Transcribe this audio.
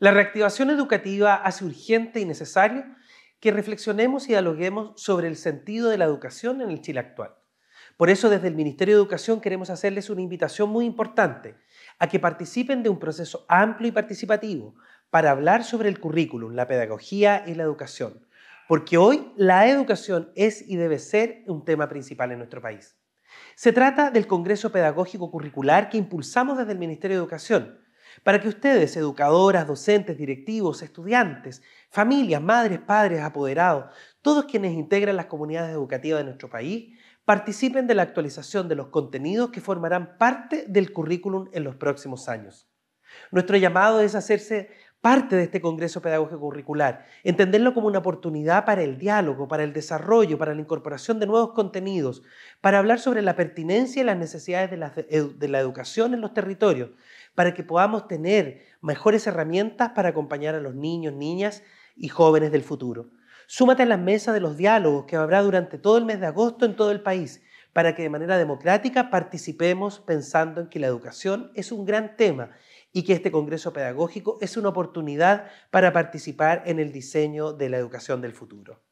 La reactivación educativa hace urgente y necesario que reflexionemos y dialoguemos sobre el sentido de la educación en el Chile actual. Por eso desde el Ministerio de Educación queremos hacerles una invitación muy importante a que participen de un proceso amplio y participativo para hablar sobre el currículum, la pedagogía y la educación, porque hoy la educación es y debe ser un tema principal en nuestro país. Se trata del Congreso Pedagógico Curricular que impulsamos desde el Ministerio de Educación, para que ustedes, educadoras, docentes, directivos, estudiantes, familias, madres, padres, apoderados, todos quienes integran las comunidades educativas de nuestro país, participen de la actualización de los contenidos que formarán parte del currículum en los próximos años. Nuestro llamado es hacerse parte de este Congreso Pedagógico Curricular, entenderlo como una oportunidad para el diálogo, para el desarrollo, para la incorporación de nuevos contenidos, para hablar sobre la pertinencia y las necesidades de la, educación en los territorios, para que podamos tener mejores herramientas para acompañar a los niños, niñas y jóvenes del futuro. Súmate a las mesas de los diálogos que habrá durante todo el mes de agosto en todo el país para que de manera democrática participemos pensando en que la educación es un gran tema y que este Congreso Pedagógico es una oportunidad para participar en el diseño de la educación del futuro.